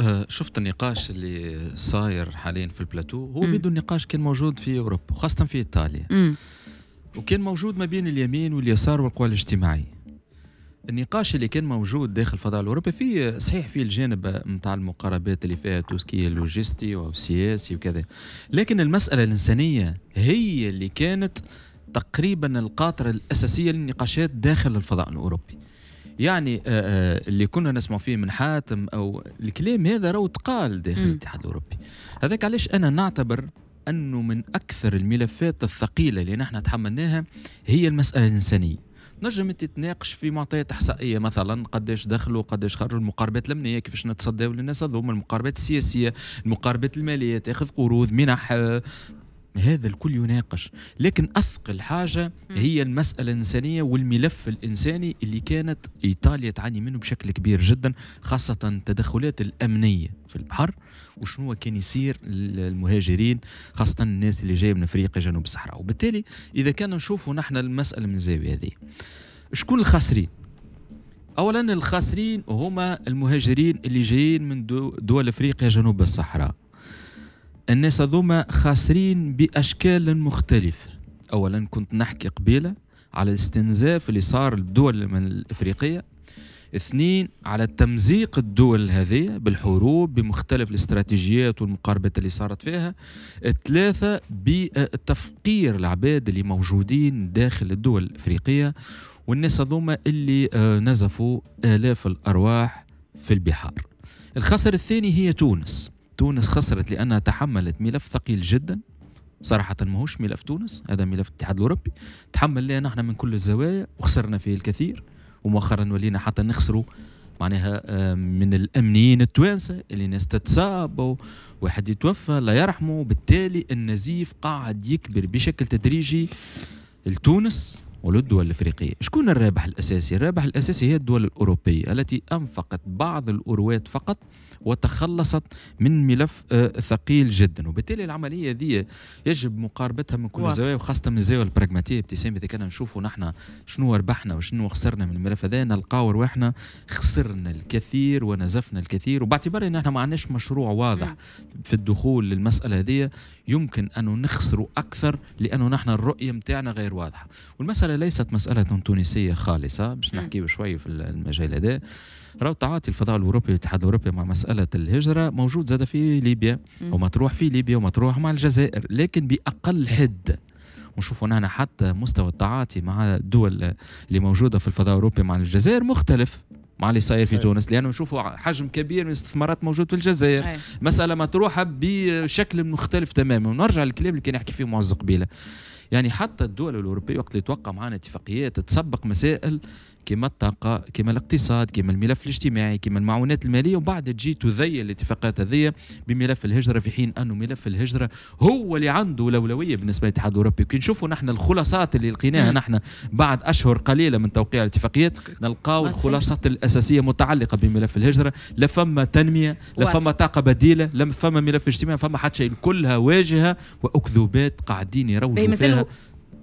آه، شفت النقاش اللي صاير حاليا في البلاتو هو بدو النقاش كان موجود في اوروبا وخاصه في ايطاليا م. وكان موجود ما بين اليمين واليسار والقوى الاجتماعيه النقاش اللي كان موجود داخل الفضاء الاوروبي في صحيح في الجانب نتاع المقاربات اللي فيها توسكي اللوجستي السياسي وكذا لكن المساله الانسانيه هي اللي كانت تقريبا القاطره الاساسيه للنقاشات داخل الفضاء الاوروبي يعني آه، آه، اللي كنا نسمع فيه من حاتم او الكلام هذا راهو تقال داخل الاتحاد الاوروبي هذاك علاش انا نعتبر انه من اكثر الملفات الثقيله اللي نحن تحملناها هي المساله الانسانيه نجم انت تناقش في معطيات احصائيه مثلا قداش دخلوا قداش خرجوا المقاربات الامنيه كيفاش نتصدوا للناس هذوما المقاربات السياسيه المقاربات الماليه تاخذ قروض منح آه، هذا الكل يناقش لكن أثقل حاجة هي المسألة الإنسانية والملف الإنساني اللي كانت إيطاليا تعاني منه بشكل كبير جدا خاصة التدخلات الأمنية في البحر وشنو كان يصير للمهاجرين خاصة الناس اللي جاية من أفريقيا جنوب الصحراء وبالتالي إذا كان نشوفوا نحن المسألة من الزاوية هذه شكون الخاسرين اولا الخاسرين هما المهاجرين اللي جايين من دول افريقيا جنوب الصحراء الناس هذوما خاسرين باشكال مختلفه اولا كنت نحكي قبيله على الاستنزاف اللي صار للدول الافريقيه اثنين على تمزيق الدول هذه بالحروب بمختلف الاستراتيجيات والمقاربات اللي صارت فيها ثلاثة بتفقير العباد اللي موجودين داخل الدول الإفريقية والناس هذوما اللي آه، نزفوا آلاف الأرواح في البحار الخسر الثاني هي تونس تونس خسرت لأنها تحملت ملف ثقيل جدا صراحة ماهوش ملف تونس هذا ملف الاتحاد الأوروبي تحملناه نحن من كل الزوايا وخسرنا فيه الكثير ومؤخرا ولينا حتى نخسروا معناها من الامنيين التوانسه اللي ناس تتصاب واحد يتوفى الله يرحمه بالتالي النزيف قاعد يكبر بشكل تدريجي لتونس وللدول الافريقيه، شكون الرابح الاساسي؟ الرابح الاساسي هي الدول الاوروبيه التي انفقت بعض الاروات فقط وتخلصت من ملف آه، ثقيل جدا وبالتالي العمليه دي يجب مقاربتها من كل الزوايا وخاصه من الزاويه البراغماتيه ابتسام اذا كنا نشوفوا نحن شنو ربحنا وشنو خسرنا من الملف هذا نلقاو رواحنا خسرنا الكثير ونزفنا الكثير وباعتبار ان احنا ما عندناش مشروع واضح نعم. في الدخول للمساله هذه يمكن ان نخسروا اكثر لانه نحن الرؤيه نتاعنا غير واضحه والمساله ليست مسألة تونسية خالصة باش نحكي شوي في المجال هذا راهو تعاطي الفضاء الاوروبي والاتحاد الاوروبي مع مساله الهجره موجود زاد في ليبيا ومطروح في ليبيا ومطروح مع الجزائر لكن باقل حد ونشوفوا هنا حتى مستوى التعاطي مع الدول اللي موجوده في الفضاء الاوروبي مع الجزائر مختلف مع اللي صاير في تونس لانه نشوفوا حجم كبير من الاستثمارات موجود في الجزائر أي. مساله مطروحه بشكل مختلف تماما ونرجع للكلام اللي كان يحكي فيه معز قبيله يعني حتى الدول الاوروبيه وقت اللي توقع معنا اتفاقيات تسبق مسائل كما الطاقه كما الاقتصاد كما الملف الاجتماعي كما المعونات الماليه وبعد تجي تذيل الاتفاقات هذه بملف الهجره في حين انه ملف الهجره هو اللي عنده الاولويه بالنسبه للاتحاد الاوروبي كي نشوفوا نحن الخلاصات اللي لقيناها نعم. نحن بعد اشهر قليله من توقيع الاتفاقيات نلقاو الخلاصات الاساسيه متعلقه بملف الهجره لا فما تنميه لا فما طاقه بديله لا فما ملف اجتماعي فما حتى شيء كلها واجهه واكذوبات قاعدين يروجوا فيها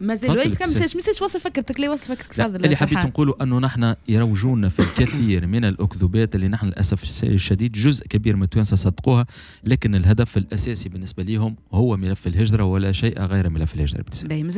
مازال وقت كم ساش مساش وصل فكرتك ليه وصل فكرتك تفضل اللي حبيت نقوله انه نحن يروجون في الكثير من الاكذوبات اللي نحن للاسف الشديد جزء كبير من التوانسه صدقوها لكن الهدف الاساسي بالنسبه ليهم هو ملف الهجره ولا شيء غير ملف الهجره